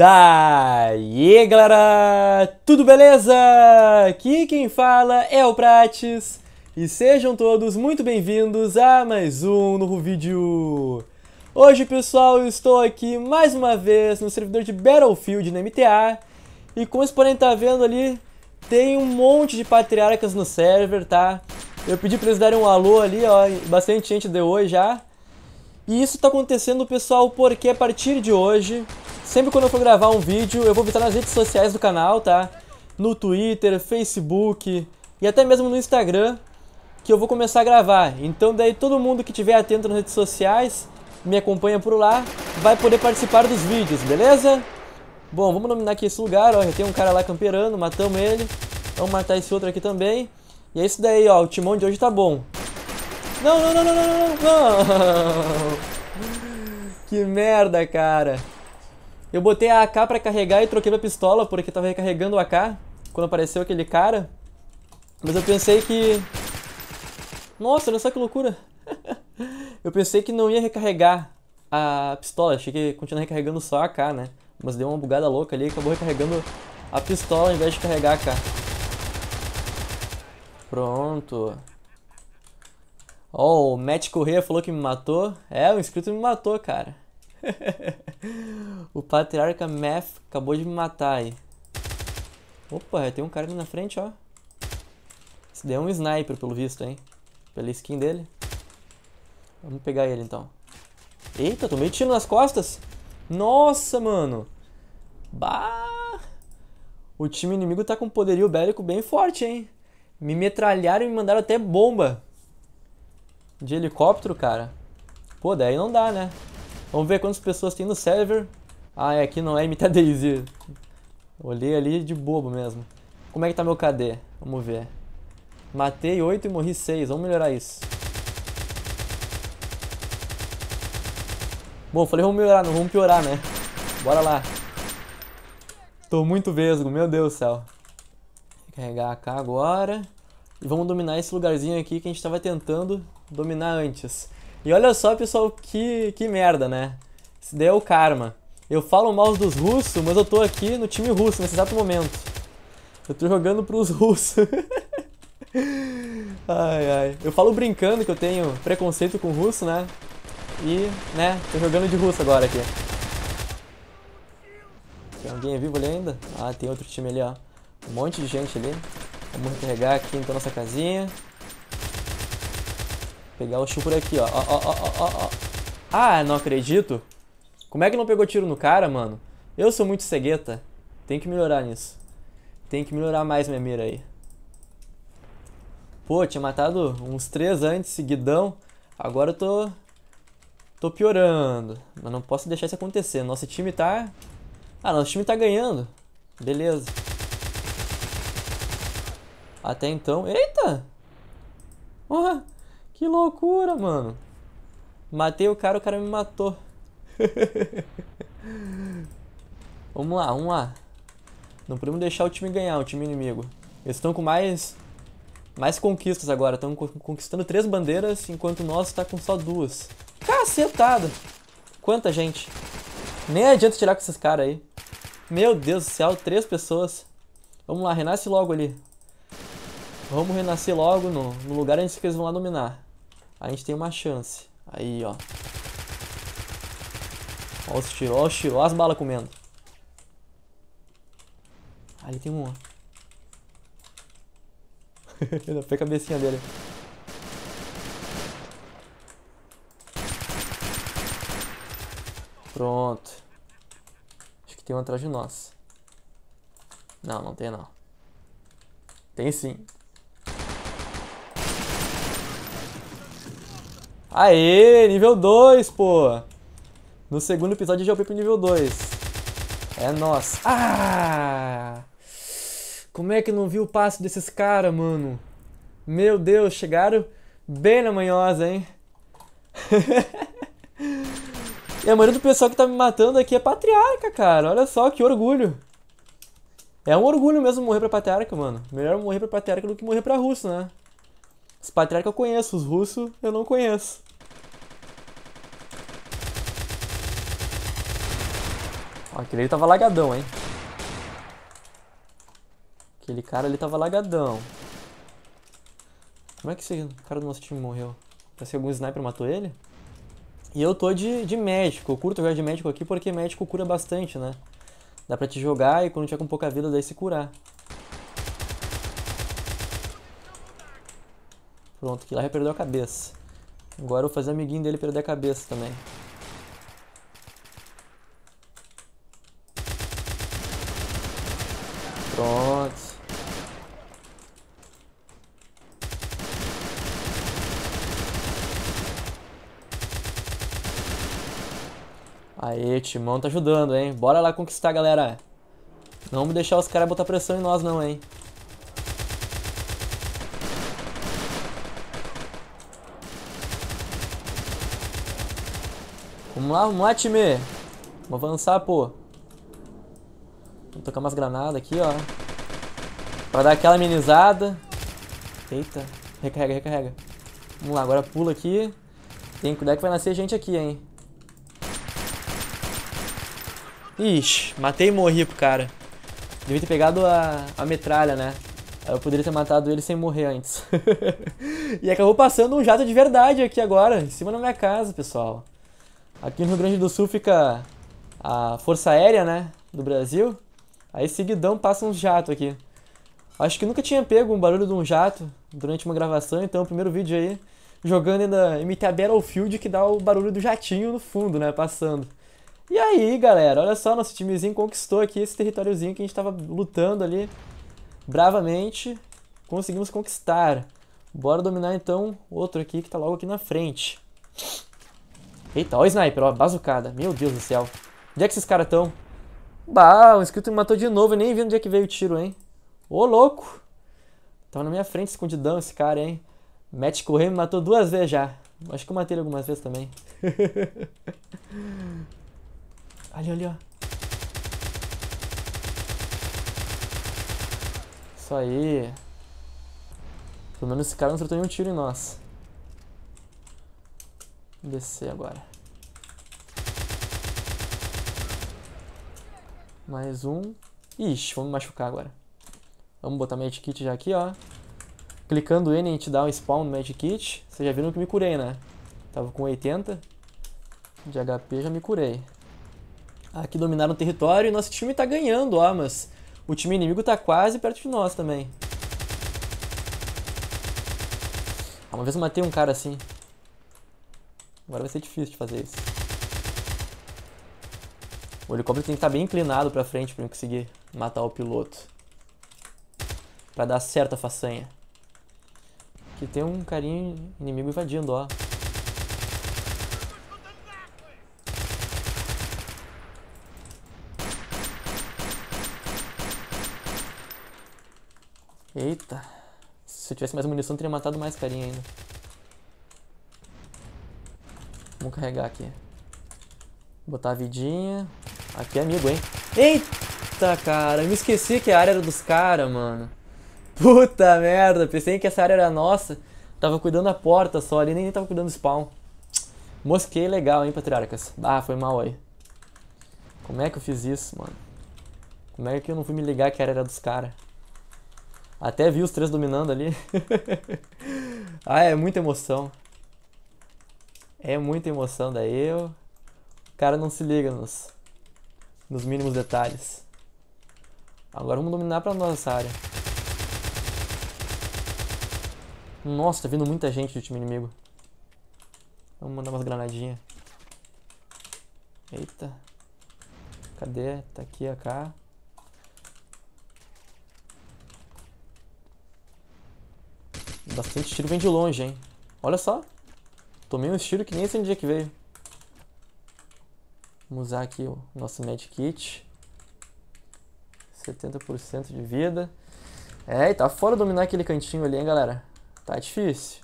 Daí, galera! Tudo beleza? Aqui quem fala é o Prates e sejam todos muito bem-vindos a mais um novo vídeo. Hoje, pessoal, eu estou aqui mais uma vez no servidor de Battlefield na MTA e como vocês podem estar vendo ali, tem um monte de patriarcas no server, tá? Eu pedi para eles darem um alô ali, ó, bastante gente deu oi já. E isso está acontecendo, pessoal, porque a partir de hoje Sempre quando eu for gravar um vídeo, eu vou visitar nas redes sociais do canal, tá? No Twitter, Facebook e até mesmo no Instagram, que eu vou começar a gravar. Então daí todo mundo que estiver atento nas redes sociais, me acompanha por lá, vai poder participar dos vídeos, beleza? Bom, vamos dominar aqui esse lugar, ó, já tem um cara lá camperando, matamos ele. Vamos matar esse outro aqui também. E é isso daí, ó, o timão de hoje tá bom. Não, não, não, não, não, não, não. Que merda, cara. Eu botei a AK pra carregar e troquei pra pistola porque tava recarregando o AK quando apareceu aquele cara. Mas eu pensei que... Nossa, olha só que loucura. eu pensei que não ia recarregar a pistola. Achei que continuar recarregando só a AK, né? Mas deu uma bugada louca ali e acabou recarregando a pistola ao invés de carregar a AK. Pronto. Ó, oh, o Matt Correia falou que me matou. É, o inscrito me matou, cara. o patriarca Meth acabou de me matar aí. Opa, tem um cara ali na frente, ó. Esse deu é um sniper, pelo visto, hein? Pela skin dele. Vamos pegar ele, então. Eita, tomei tiro nas costas. Nossa, mano. Bah! O time inimigo tá com poderio bélico bem forte, hein? Me metralharam e me mandaram até bomba. De helicóptero, cara. Pô, daí não dá, né? Vamos ver quantas pessoas tem no server. Ah, é, aqui não é MTDZ. Olhei ali de bobo mesmo. Como é que tá meu KD? Vamos ver. Matei 8 e morri 6. Vamos melhorar isso. Bom, falei vamos melhorar, não vamos piorar, né? Bora lá. Tô muito vesgo, meu Deus do céu. Vou carregar a AK agora. E vamos dominar esse lugarzinho aqui que a gente tava tentando dominar antes. E olha só, pessoal, que, que merda, né? Isso daí é o karma. Eu falo mal dos russos, mas eu tô aqui no time russo nesse exato momento. Eu tô jogando pros russos. ai, ai. Eu falo brincando que eu tenho preconceito com russo, né? E, né, tô jogando de russo agora aqui. Tem alguém vivo ali ainda? Ah, tem outro time ali, ó. Um monte de gente ali. Vamos recarregar aqui então nossa casinha. Pegar o tio por aqui, ó. Ó, ó, ó, ó, ó. Ah, não acredito. Como é que não pegou tiro no cara, mano? Eu sou muito cegueta. Tem que melhorar nisso. Tem que melhorar mais minha mira aí. Pô, tinha matado uns três antes, seguidão. Agora eu tô... Tô piorando. Mas não posso deixar isso acontecer. Nosso time tá... Ah, nosso time tá ganhando. Beleza. Até então... Eita! Uhum. Que loucura, mano. Matei o cara, o cara me matou. vamos lá, vamos lá. Não podemos deixar o time ganhar, o time inimigo. Eles estão com mais mais conquistas agora. Estão conquistando três bandeiras, enquanto o nosso está com só duas. Cacetada! Quanta gente. Nem adianta tirar com esses caras aí. Meu Deus do céu, três pessoas. Vamos lá, renasce logo ali. Vamos renascer logo no, no lugar onde eles vão lá dominar a gente tem uma chance. Aí, ó. Ó os tiros, ó os tiros, ó as balas comendo. Ali ah, tem uma. Foi a cabecinha dele. Pronto. Acho que tem um atrás de nós. Não, não tem não. Tem sim. Aê, nível 2, pô. No segundo episódio já upei é pro nível 2. É nós. Ah! Como é que não vi o passo desses caras, mano? Meu Deus, chegaram bem na manhosa, hein? e a maioria do pessoal que tá me matando aqui é patriarca, cara. Olha só, que orgulho. É um orgulho mesmo morrer pra patriarca, mano. Melhor morrer pra patriarca do que morrer pra russo, né? Os patriarcas eu conheço, os russos eu não conheço. Ó, aquele ali tava lagadão, hein? Aquele cara ali tava lagadão. Como é que esse cara do nosso time morreu? Parece que algum sniper matou ele? E eu tô de, de médico. Eu curto jogar de médico aqui porque médico cura bastante, né? Dá pra te jogar e quando tiver com pouca vida, daí se curar. Pronto, que lá já perdeu a cabeça. Agora eu vou fazer amiguinho dele perder a cabeça também. Pronto. Aê, Timão tá ajudando, hein? Bora lá conquistar, galera. Não vamos deixar os caras botar pressão em nós não, hein? Vamos lá, vamos lá, time. Vamos avançar, pô. Vou tocar umas granadas aqui, ó. Pra dar aquela amenizada. Eita. Recarrega, recarrega. Vamos lá, agora pula aqui. Tem que cuidar é que vai nascer gente aqui, hein. Ixi, matei e morri pro cara. Devia ter pegado a, a metralha, né? Eu poderia ter matado ele sem morrer antes. e acabou passando um jato de verdade aqui agora, em cima da minha casa, pessoal. Aqui no Rio Grande do Sul fica a Força Aérea, né? Do Brasil. Aí seguidão passa um jato aqui. Acho que nunca tinha pego um barulho de um jato durante uma gravação, então é o primeiro vídeo aí, jogando ainda imitar Battlefield que dá o barulho do jatinho no fundo, né? Passando. E aí, galera, olha só, nosso timezinho conquistou aqui esse territóriozinho que a gente tava lutando ali bravamente. Conseguimos conquistar. Bora dominar então outro aqui que tá logo aqui na frente. Eita, ó o sniper, ó, bazucada. Meu Deus do céu. Onde é que esses caras estão? Bah, o inscrito me matou de novo, eu nem vi onde é que veio o tiro, hein? Ô, louco! Tava na minha frente escondidão esse cara, hein? Matt correndo, me matou duas vezes já. Acho que eu matei ele algumas vezes também. ali, ali, ó. Isso aí. Pelo menos esse cara não acertou nenhum tiro em nós. Descer agora. Mais um. Ixi, vamos machucar agora. Vamos botar Magic Kit já aqui, ó. Clicando N, a gente dá um spawn no Magic Kit. Vocês já viram que me curei, né? Tava com 80 de HP, já me curei. Aqui dominaram o território e nosso time tá ganhando, ó, mas o time inimigo tá quase perto de nós também. Ah, uma vez eu matei um cara assim. Agora vai ser difícil de fazer isso. O helicóptero tem que estar bem inclinado para frente para conseguir matar o piloto. Para dar certa façanha. Aqui tem um carinha inimigo invadindo, ó. Eita. Se eu tivesse mais munição, teria matado mais carinha ainda. Vamos carregar aqui. Botar a vidinha. Aqui é amigo, hein? Eita, cara. Eu me esqueci que a área era dos caras, mano. Puta merda. Pensei que essa área era nossa. Tava cuidando da porta só ali. Nem tava cuidando do spawn. Mosquei legal, hein, Patriarcas. Ah, foi mal aí. Como é que eu fiz isso, mano? Como é que eu não fui me ligar que a área era dos caras? Até vi os três dominando ali. ah, é muita emoção. É muita emoção daí. Eu... O cara não se liga nos, nos mínimos detalhes. Agora vamos dominar pra nós essa área. Nossa, tá vindo muita gente do time inimigo. Vamos mandar umas granadinhas. Eita. Cadê? Tá aqui a Bastante tiro vem de longe, hein? Olha só. Tomei uns tiros que nem sei dia que veio. Vamos usar aqui o nosso medkit. 70% de vida. É, e tá fora dominar aquele cantinho ali, hein, galera. Tá difícil.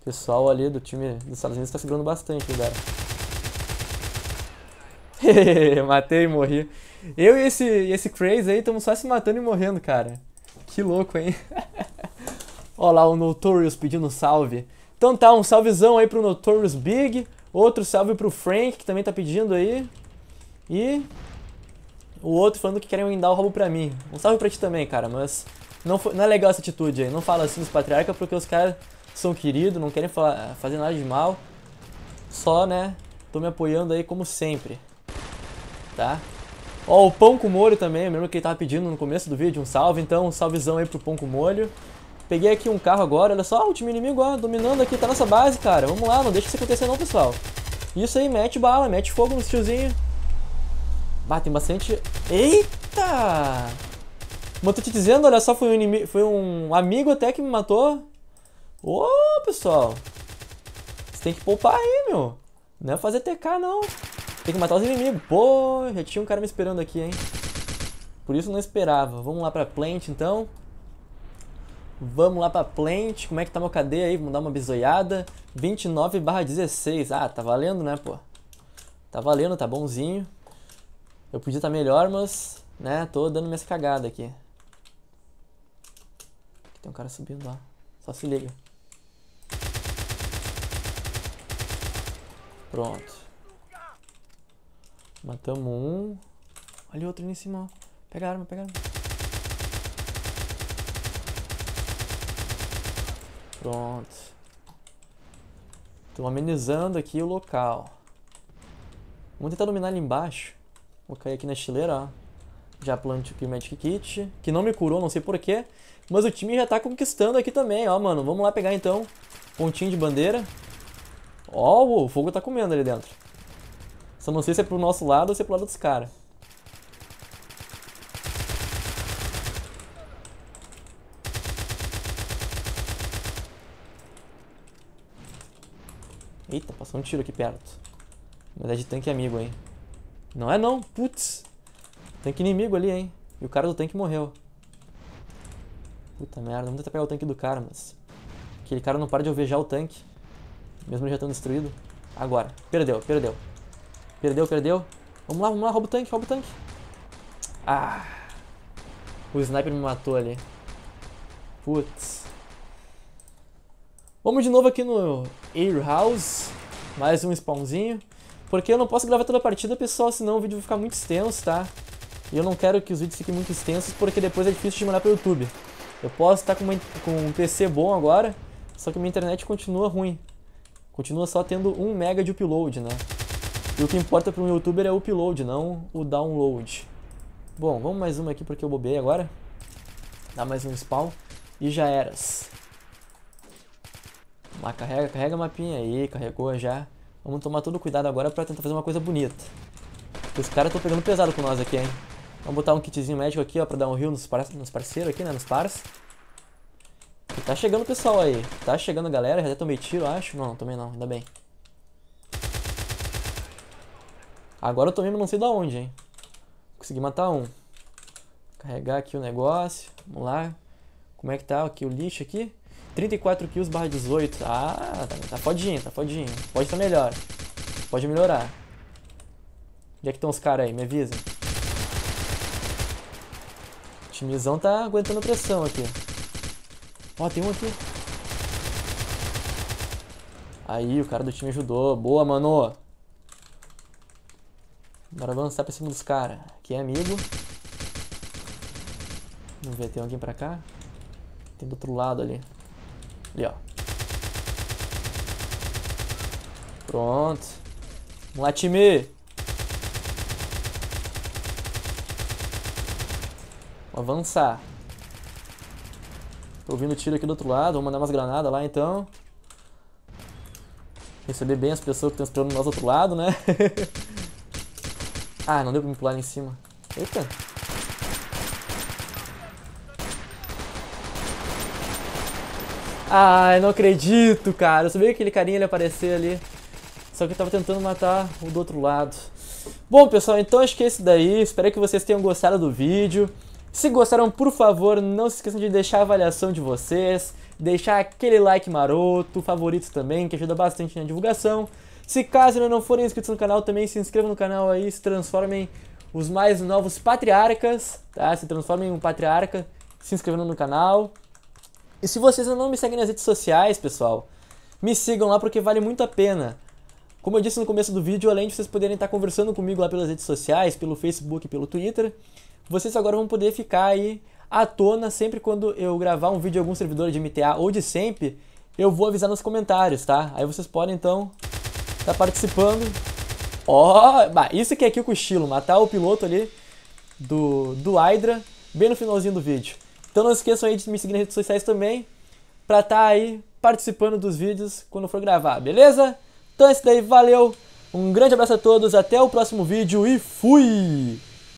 O pessoal ali do time dos Estados Unidos tá segurando bastante, galera. Matei e morri. Eu e esse, e esse craze aí estamos só se matando e morrendo, cara. Que louco, hein? Olha lá o Notorious pedindo salve. Então tá, um salvezão aí pro Notorious Big. Outro salve pro Frank, que também tá pedindo aí. E o outro falando que querem dar o roubo pra mim. Um salve pra ti também, cara, mas não, foi, não é legal essa atitude aí. Não fala assim dos patriarcas porque os caras são queridos, não querem falar, eh, fazer nada de mal. Só, né, tô me apoiando aí como sempre. Tá? Ó, o Pão com Molho também, mesmo que ele tava pedindo no começo do vídeo um salve, então um salvezão aí pro Pão com Molho. Peguei aqui um carro agora, olha só, o time inimigo, ó, dominando aqui, tá nessa base, cara. Vamos lá, não deixa isso acontecer não, pessoal. Isso aí, mete bala, mete fogo nos tiozinho. Ah, tem bastante... Eita! Mas tô te dizendo, olha só, foi um, inimigo, foi um amigo até que me matou. Ô, oh, pessoal. Você tem que poupar aí, meu. Não é fazer TK, não. Tem que matar os inimigos. Pô, já tinha um cara me esperando aqui, hein. Por isso não esperava. Vamos lá pra plant, então. Vamos lá pra plant, como é que tá meu KD aí? Vamos dar uma bisoiada. 29 barra 16, ah, tá valendo né, pô. Tá valendo, tá bonzinho. Eu podia estar tá melhor, mas, né, tô dando minhas cagadas aqui. aqui. Tem um cara subindo lá, só se liga. Pronto. Matamos um. Olha outro ali em cima, ó. Pega a arma, pega a arma. Pronto. Estou amenizando aqui o local. Vamos tentar dominar ali embaixo. Vou cair aqui na estileira, ó. Já plantei aqui o Magic Kit, que não me curou, não sei porquê. Mas o time já tá conquistando aqui também, ó, mano. Vamos lá pegar, então, pontinho de bandeira. Ó, o fogo tá comendo ali dentro. Só não sei se é pro nosso lado ou se é pro lado dos caras. Eita, passou um tiro aqui perto. Mas é de tanque amigo, hein? Não é não, putz. Tanque inimigo ali, hein? E o cara do tanque morreu. Puta merda, vamos tentar pegar o tanque do cara, mas... Aquele cara não para de alvejar o tanque. Mesmo ele já estando destruído. Agora, perdeu, perdeu. Perdeu, perdeu. Vamos lá, vamos lá, rouba o tanque, rouba o tanque. Ah! O sniper me matou ali. Putz. Vamos de novo aqui no Air House. Mais um spawnzinho. Porque eu não posso gravar toda a partida, pessoal, senão o vídeo vai ficar muito extenso, tá? E eu não quero que os vídeos fiquem muito extensos, porque depois é difícil de mandar pro YouTube. Eu posso estar com, uma, com um PC bom agora, só que minha internet continua ruim. Continua só tendo 1 mega de upload, né? E o que importa para um youtuber é o upload, não o download. Bom, vamos mais uma aqui porque eu bobei agora. Dá mais um spawn. E já eras. Lá, carrega, carrega a mapinha aí, carregou já. Vamos tomar todo cuidado agora pra tentar fazer uma coisa bonita. Os caras estão pegando pesado com nós aqui, hein? Vamos botar um kitzinho médico aqui, ó, pra dar um rio nos, par nos parceiros aqui, né? Nos pars. E tá chegando o pessoal aí. Tá chegando a galera. Já até tomei tiro, acho. Não, também não. Ainda bem. Agora eu tomei, mas não sei da onde, hein. Consegui matar um. Carregar aqui o negócio. Vamos lá. Como é que tá aqui o lixo aqui? 34 kills barra 18. Ah, tá, tá fodinho, tá fodinho. Pode estar tá melhor. Pode melhorar. Onde é que estão os caras aí? Me avisa. O timezão tá aguentando pressão aqui. Ó, tem um aqui. Aí, o cara do time ajudou. Boa, mano. Bora avançar pra cima dos caras. Aqui é amigo. Vamos ver, tem alguém pra cá? Tem do outro lado ali. Ali, ó. Pronto. Vamos lá, time. Vamos avançar. Tô ouvindo tiro aqui do outro lado. Vou mandar umas granadas lá, então. Receber bem as pessoas que estão esperando nós do outro lado, né? ah, não deu pra me pular ali em cima. Eita. Ah, não acredito, cara. Eu sabia que aquele carinha ia aparecer ali. Só que eu tava tentando matar o do outro lado. Bom, pessoal, então acho que é isso daí. Espero que vocês tenham gostado do vídeo. Se gostaram, por favor, não se esqueçam de deixar a avaliação de vocês, deixar aquele like maroto, favorito também, que ajuda bastante na divulgação. Se caso ainda não forem inscritos no canal, também se inscrevam no canal aí, se transformem os mais novos patriarcas, tá? Se transformem em um patriarca se inscrevendo no canal. E se vocês ainda não me seguem nas redes sociais, pessoal, me sigam lá porque vale muito a pena. Como eu disse no começo do vídeo, além de vocês poderem estar conversando comigo lá pelas redes sociais, pelo Facebook, pelo Twitter, vocês agora vão poder ficar aí à tona sempre quando eu gravar um vídeo em algum servidor de MTA ou de SEMP, eu vou avisar nos comentários, tá? Aí vocês podem então estar tá participando. Ó, oh, isso que é aqui o cochilo, matar o piloto ali do, do Hydra bem no finalzinho do vídeo. Então não esqueçam aí de me seguir nas redes sociais também, pra estar tá aí participando dos vídeos quando for gravar, beleza? Então é isso daí, valeu! Um grande abraço a todos, até o próximo vídeo e fui!